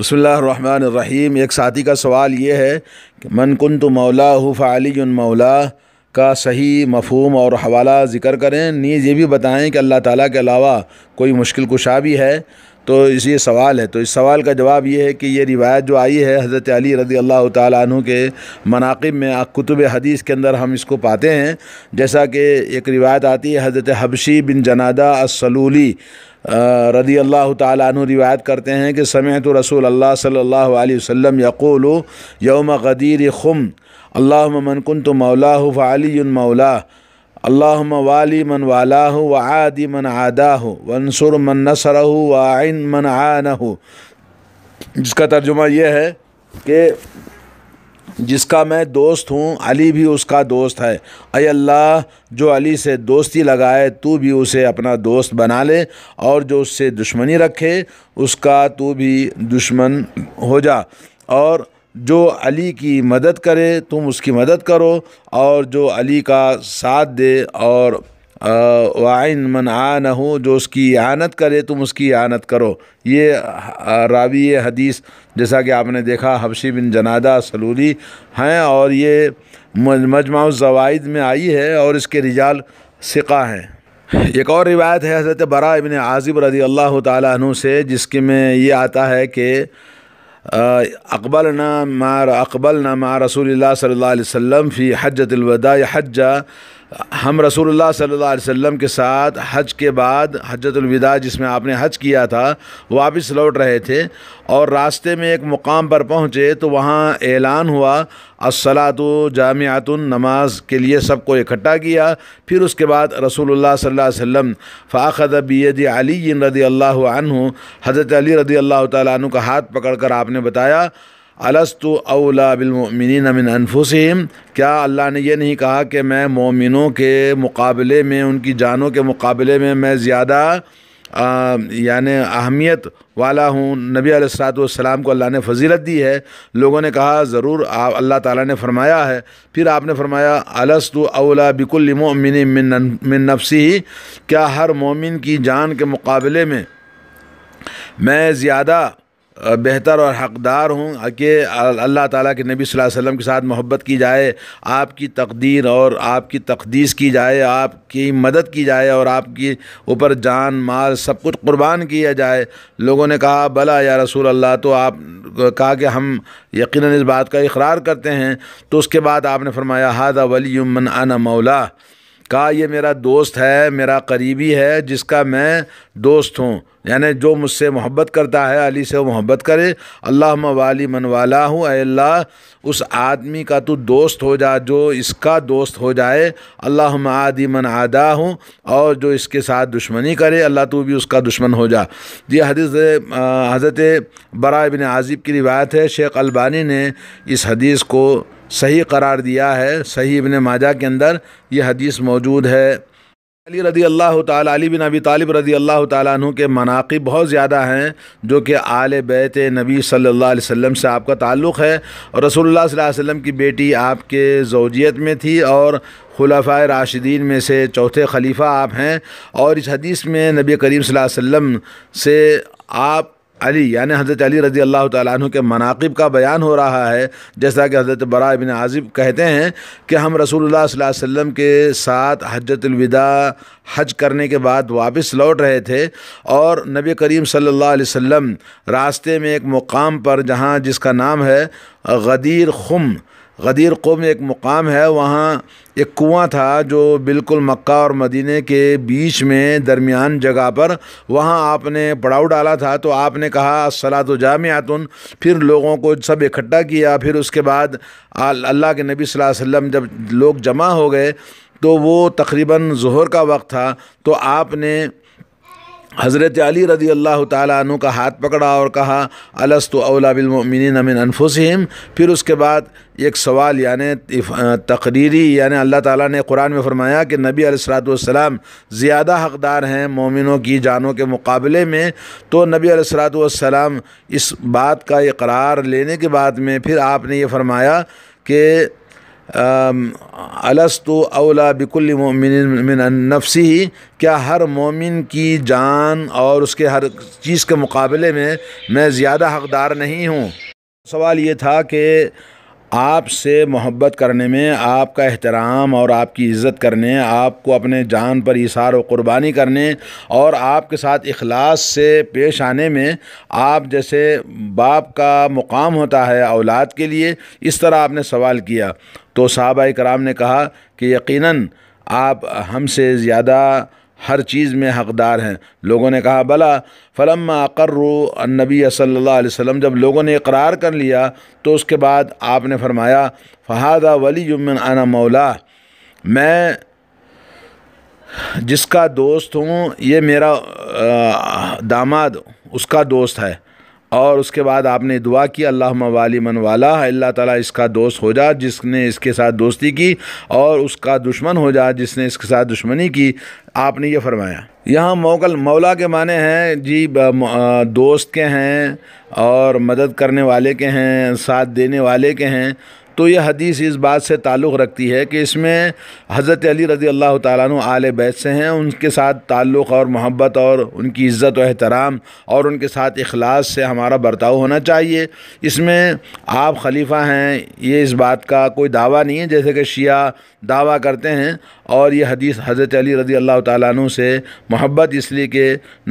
बसमीम एक साथी का सवाल ये है कि मन कन तो मौला हो फ़ाली मौला का सही मफहम और हवाला ज़िक्र करें नीज़ ये भी बताएं कि अल्लाह ताला के अलावा कोई मुश्किल कुशा भी है तो इस ये सवाल है तो इस सवाल का जवाब ये है कि ये रिवायत जो आई है हज़रत अली रदी अल्लाह तु के मनाकब में कुतुब हदीस के अंदर हम इसको पाते हैं जैसा कि एक रिवायत आती है हज़रत हबशी बिन जनादा असलूली रदी अल्लाह तु रिवायत करते हैं कि समय तो रसूल अल्लाह सल्ला वसम यक़ोल योम गदीर खुम अल्लाह मनकुन तो मौला फ़ाली मौला अल्लाम वाली मन वाला हो व आदि मन आदा हो वनसुर मन नसर हो व आन मन आन हो जिसका तर्जुमा यह है कि जिसका मैं दोस्त हूँ अली भी उसका दोस्त है अय अल्लाह जो अली से दोस्ती लगाए तू भी उसे अपना दोस्त बना ले और जो उससे दुश्मनी रखे उसका तू भी दुश्मन हो जा और जो अली की मदद करे तुम उसकी मदद करो और जो अली का साथ दे और वाइन मन आन हो जो उसकी आनत करे तुम उसकी आनत करो ये रावी हदीस जैसा कि आपने देखा हबशी बिन जनादा सलूली हैं और ये मजमा जवाइद में आई है और इसके रिजाल सिका हैं एक और रिवायत है हज़रत बरा इबन आज़िब रजी अल्लाह तु से जिसके में ये आता है कि آه، أقبلنا مع أقبلنا مع رسول الله صلى الله عليه وسلم في حجة الوداع حجة हम रसूलुल्लाह सल्लल्लाहु अलैहि वसल्लम के साथ हज के बाद हजतुलविदा जिसमें आपने हज किया था वापस लौट रहे थे और रास्ते में एक मुकाम पर पहुँचे तो वहाँ ऐलान हुआ असलातु जामियातुन नमाज के लिए सबको इकट्ठा किया फिर उसके बाद रसूलुल्लाह सल्लल्लाहु अलैहि वसल्लम फ़ाखद बीद अली रदी अल्लाह हज़रत अली रदी अल्लाह तु का हाथ पकड़ कर आपने बताया अलस्तु अवला बिलमिन मिन अनफुसम क्या अल्लाह ने यह नहीं कहा कि मैं मोमिनों के मुकाबले में उनकी जानों के मुकाबले में मैं ज़्यादा यानि अहमियत वाला हूँ नबी सलाम को अल्लाह ने फजीलत दी है लोगों ने कहा ज़रूर अल्लाह ताला ने फरमाया है फिर आपने फरमाया अलस्तु अवला बिकुल मोमिन मिन नफसी क्या हर मोमिन की जान के मुकाबले में मैं ज़्यादा बेहतर और हकदार हूँ कि अल्लाह ताला के नबी सल्लल्लाहु अलैहि वसल्लम के साथ मोहब्बत की जाए आपकी तकदीर और आपकी तकदीस की जाए आपकी मदद की जाए और आपकी ऊपर जान माल सब कुछ कुर्बान किया जाए लोगों ने कहा भला या रसूल अल्लाह तो आप कहा कि हम यकीन इस बात का इकरार करते हैं तो उसके बाद आपने फरमाया हादा वली मन आना मौला कहा ये मेरा दोस्त है मेरा करीबी है जिसका मैं दोस्त हूँ यानी जो मुझसे मोहब्बत करता है अली से मोहब्बत करे अल्लाह वाली मन वाला हूँ अल्लाह उस आदमी का तू दोस्त हो जा जो इसका दोस्त हो जाए अल्लाह आदि मन आदा हूँ और जो इसके साथ दुश्मनी करे अल्लाह तू भी उसका दुश्मन हो जा ये हदीस हज़रत बरा बिन आज़िब की रिवायत है शेख अलबानी ने इस हदीस को सही करार दिया है सही इबन माजा के अंदर यह हदीस मौजूद है अली रदी अल्लाह तली बिन अबी तालब रदी अल्लाह तु के मनाक़ब बहुत ज़्यादा हैं जो कि आल बैत नबी सल्ला वम से आपका ताल्लुक़ है और रसोल्ला वसम की बेटी आपके जोजियत में थी और खुलाफा राशिदीन में से चौथे खलीफ़ा आप हैं और इस हदीस में नबी करीम वसल्लम से आप अली यानि हज़रत अली रज़ी अल्लाह तु के मनाकब का बयान हो रहा है जैसा कि हज़रत बरा बिन आज़िब कहते हैं कि हम रसूलुल्लाह सल्लल्लाहु अलैहि वसल्लम के साथ हजतलविदा हज करने के बाद वापस लौट रहे थे और नबी करीम सल्लल्लाहु अलैहि वसल्लम रास्ते में एक मुकाम पर जहाँ जिसका नाम है गदीर खुम गदीर कौ में एक मुकाम है वहाँ एक कुआँ था जो बिल्कुल मक्का और मदीने के बीच में दरमियान जगह पर वहाँ आपने पड़ाव डाला था तो आपने कहा असला तो जामियातुन फिर लोगों को सब इकट्ठा किया फिर उसके बाद अल्लाह के नबी सल्लल्लाहु जब लोग जमा हो गए तो वो तकरीबन जहर का वक्त था तो आपने हज़रत अली रजी अल्लाह तु का हाथ पकड़ा और कहा अलस्त अवला बिलमिन अमिन अनफुसम फिर उसके बाद एक सवाल यानि तकरीरी यानि अल्लाह ताला ने कुरान में फरमाया कि नबी अलैहिस्सलाम ज़्यादा हकदार हैं मोमिनों की जानों के मुकाबले में तो नबी अलैहिस्सलाम इस बात का इकरार लेने के बाद में फिर आपने ये फरमाया कि अलस तो अवला बिकुल मिन नफसी ही क्या हर मोमिन की जान और उसके हर चीज़ के मुकाबले में मैं ज़्यादा हकदार नहीं हूँ सवाल ये था कि आपसे मोहब्बत करने में आपका एहतराम और आपकी इज़्ज़त करने आपको अपने जान पर इशार व क़ुरबानी करने और आपके साथ अखलास से पेश आने में आप जैसे बाप का मुकाम होता है औलाद के लिए इस तरह आपने सवाल किया तो साहबा कराम ने कहा कि यकीनन आप हमसे ज़्यादा हर चीज़ में हकदार हैं लोगों ने कहा भला फ़लम अकर्र नबी सल्लल्लाहु अलैहि वसल्लम जब लोगों ने इकरार कर लिया तो उसके बाद आपने फरमाया फ़हादा वली जुम्मन आना मौला मैं जिसका दोस्त हूँ ये मेरा दामाद उसका दोस्त है और उसके बाद आपने दुआ की अल्लाह वाली मन वाला अल्लाह ताला इसका दोस्त हो जा जिसने इसके साथ दोस्ती की और उसका दुश्मन हो जा जिसने इसके साथ दुश्मनी की आपने ये फरमाया यहाँ मौकल मौला के माने हैं जी दोस्त के हैं और मदद करने वाले के हैं साथ देने वाले के हैं तो यह हदीस इस बात से ताल्लुक़ रखती है कि इसमें हज़रत अली रज़ी अल्लाह ताली आल बैत से हैं उनके साथ ताल्लुक़ और मोहब्बत और उनकी इज़्ज़त और एहतराम और उनके साथ अखलास से हमारा बर्ताव होना चाहिए इसमें आप खलीफा हैं ये इस बात का कोई दावा नहीं है जैसे कि शिया दावा करते हैं और ये हदीस हज़रत अली रदी अल्लाह तु से मोहब्बत इसलिए कि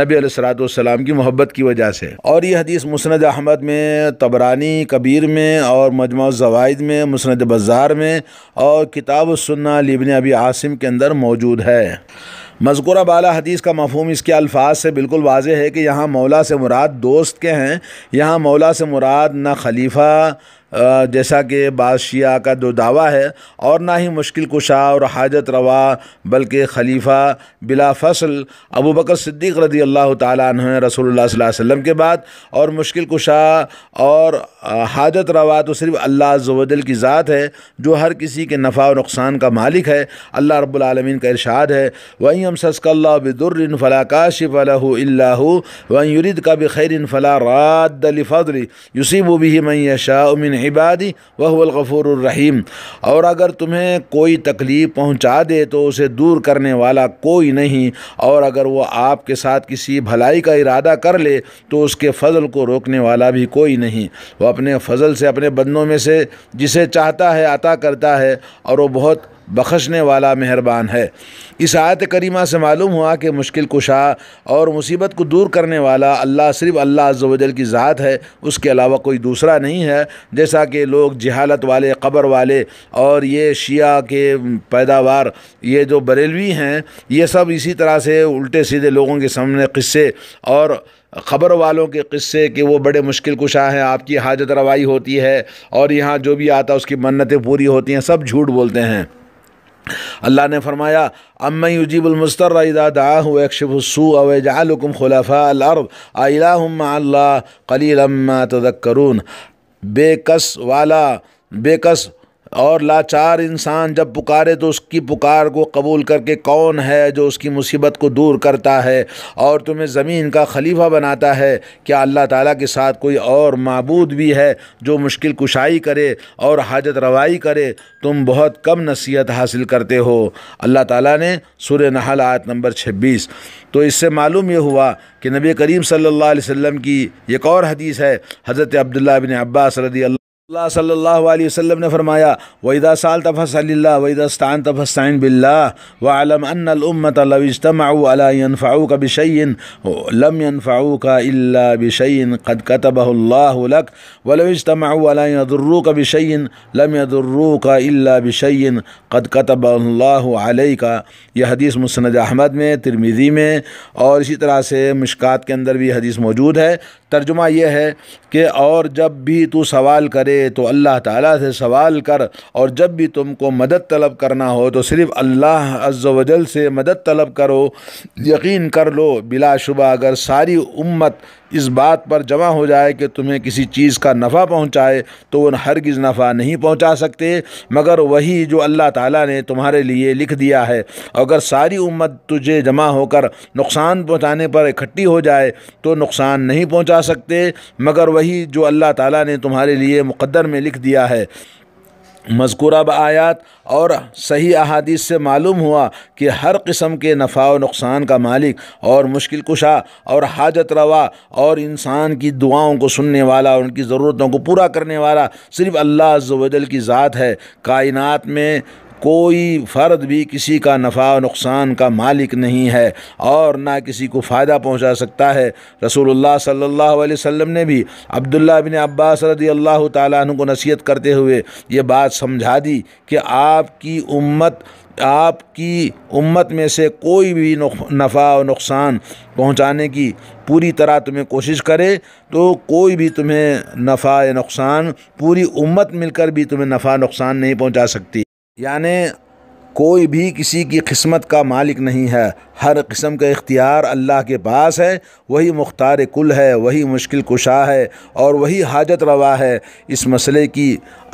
नबी सलाम की मोहब्बत की वजह से और ये हदीस मुसनद अहमद में तबरानी कबीर में और मजमा जवाद में मुसनद बाज़ार में और किताब सुन्ना लिबन अबी आसिम के अंदर मौजूद है मजकूर बाला हदीस का मफहम इसके अल्फाज से बिल्कुल वाज है कि यहाँ मौला से मुराद दोस्त के हैं यहाँ मौला से मुराद ना खलीफा जैसा कि बादशाह का दो दावा है और ना ही मुश्किल कुशा और हाजत रवा बल्कि खलीफा बिला फसल अबू बकर सिद्दीक रदी अल्लाह तहोंने रसोल्ला वसम के बाद और मुश्किल कुशा और हाजत रवा तो सिर्फ अल्लाह जवदल की ज़ात है जो हर किसी के नफ़ा और नुकसान का मालिक है अल्लाह रबालमीन का इरशाद है वहीं हम सस्कल्ला बदुर्रन फ़ला काशिफ़ अल्लाह वहीं युरद का बखैर फ़ला रद्दफ़ल युसीब भी मैं शाह उमिन इबादी रहीम और अगर तुम्हें कोई तकलीफ़ पहुँचा दे तो उसे दूर करने वाला कोई नहीं और अगर वह आपके साथ किसी भलाई का इरादा कर ले तो उसके फ़ज़ल को रोकने वाला भी कोई नहीं वह अपने फ़ज़ल से अपने बंदों में से जिसे चाहता है अता करता है और वह बहुत बख्शने वाला मेहरबान है इस आयत करीमा से मालूम हुआ कि मुश्किल कुशा और मुसीबत को दूर करने वाला अल्लाह सिर्फ़ अल्लाह अज्जल की ज़ात है उसके अलावा कोई दूसरा नहीं है जैसा कि लोग जहालत वाले कब्र वाले और ये शिया के पैदावार ये जो बरेलवी हैं ये सब इसी तरह से उल्टे सीधे लोगों के सामने क़स्से और ख़बर वालों के किस्से कि वो बड़े मुश्किल कुशा हैं आपकी हाजत रवाई होती है और यहाँ जो भी आता है उसकी मन्नतें पूरी होती हैं सब झूठ बोलते हैं अल्लाह ने फरमाया अम्मा युजीबुलमस्तर दाहू एक्शफसू अवजालकुम खलाफा अलरब अल्लाह कलीलम अम्मा तदक्करून बेकस वाला बेकस और लाचार इंसान जब पुकारे तो उसकी पुकार को कबूल करके कौन है जो उसकी मुसीबत को दूर करता है और तुम्हें ज़मीन का खलीफा बनाता है क्या अल्लाह ताला के साथ कोई और मबूद भी है जो मुश्किल कुशाई करे और हाजत रवाई करे तुम बहुत कम नसीहत हासिल करते हो अल्लाह ताला ने सुर नहल आयत नंबर छब्बीस तो इससे मालूम यह हुआ कि नबी करीम सल्ला वसम की एक और हदीस है हज़रत अब्दुल्ला बिन अब्बास रदी अल्लाह सल्लल्लाहु अलैहि वसल्लम ने फरमाया वहीदा साल स्तान तफ़ा तफ़स्तान बिल्ला वालम अनमत लविजतमाफ़ाऊ का बिशैन लम का अला बिशन कद कतबल्लाक वलविजतमाफ़रू का बिशन लम का अला बिशन कद कतबल्लाह का यह हदीस मुस्ंद अहमद में तिरमिज़ी में और इसी तरह से मुश्कात के अंदर भी हदीस मौजूद है तर्जुमा यह है कि और जब भी तू सवाल करे तो अल्लाह ताला से सवाल कर और जब भी तुमको मदद तलब करना हो तो सिर्फ़ अल्लाह अज्जल से मदद तलब करो यकीन कर लो बिलाशुबा अगर सारी उम्मत इस बात पर जमा हो जाए कि तुम्हें किसी चीज़ का नफ़ा पहुंचाए तो वो हरगिज़ नफ़ा नहीं पहुंचा सकते मगर वही जो अल्लाह ताला ने तुम्हारे लिए लिख दिया है अगर सारी उम्मत तुझे जमा होकर नुकसान पहुंचाने पर इकट्ठी हो जाए तो नुकसान नहीं पहुंचा सकते मगर वही जो अल्लाह ताला ने तुम्हारे लिए मुक़ मुकद्दर में लिख दिया है मजकूरा आयात और सही अहादीस से मालूम हुआ कि हर किस्म के नफ़ा व नुकसान का मालिक और मुश्किल कुशा और हाजत रवा और इंसान की दुआओं को सुनने वाला और उनकी ज़रूरतों को पूरा करने वाला सिर्फ़ अल्लाह वजल की ज़ात है कायनात में कोई फ़र्द भी किसी का नफ़ा नुकसान का मालिक नहीं है और ना किसी को फ़ायदा पहुंचा सकता है रसूलुल्लाह सल्लल्लाहु अलैहि वसल्लम ने भी अब्दुल्ला बिन अब्बास रदी अल्लाह तु को नसीहत करते हुए ये बात समझा दी कि आपकी उम्मत आपकी उम्मत में से कोई भी नफ़ा और नुकसान पहुंचाने की पूरी तरह तुम्हें कोशिश करे तो कोई भी तुम्हें नफ़ा या नुकसान पूरी उम्मत मिलकर भी तुम्हें नफ़ा नुकसान नहीं पहुंचा सकती यानि कोई भी किसी की किस्मत का मालिक नहीं है हर किस्म का इख्तियार अल्लाह के पास है वही मुख्तार कुल है वही मुश्किल कुशा है और वही हाजत रवा है इस मसले की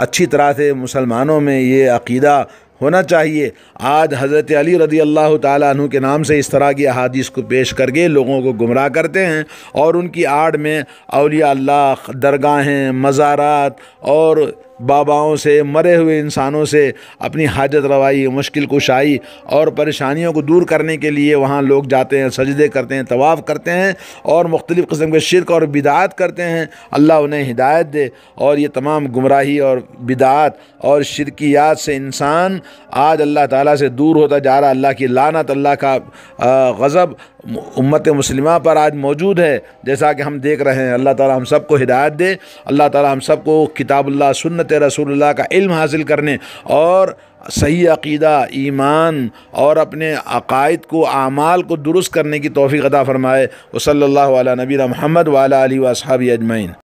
अच्छी तरह से मुसलमानों में ये अकीदा होना चाहिए आज हज़रत अली रदी अल्लाह तु के नाम से इस तरह की अहादीस को पेश करके लोगों को गुमराह करते हैं और उनकी आड़ में अलिया अल्लाह दरगाहें मज़ारात और बाबाओं से मरे हुए इंसानों से अपनी हाजत रवाई मुश्किल कुशाई और परेशानियों को दूर करने के लिए वहाँ लोग जाते हैं सजदे करते हैं तवाफ़ करते हैं और मुख्तलिफ़ किस्म के शिरक और बिदात करते हैं अल्लाह उन्हें हिदायत दे और ये तमाम गुमराही और बिदात और शिरकियात से इंसान आज अल्लाह ताला से दूर होता जा रहा अल्लाह की लानत अल्लाह का गज़ब उम्मत मुसलिमा पर आज मौजूद है जैसा कि हम देख रहे हैं अल्लाह ताला हम सबको हिदायत दे अल्लाह ताला हम सबको किताबुल्ला सुन्नत रसूलुल्लाह का इल्म हासिल करने और सही अकीदा ईमान और अपने अकायद को आमाल को दुरुस्त करने की तोफ़ी अदा फ़रमाए वसल्ला नबी महमद वाली वसहाब अजमैन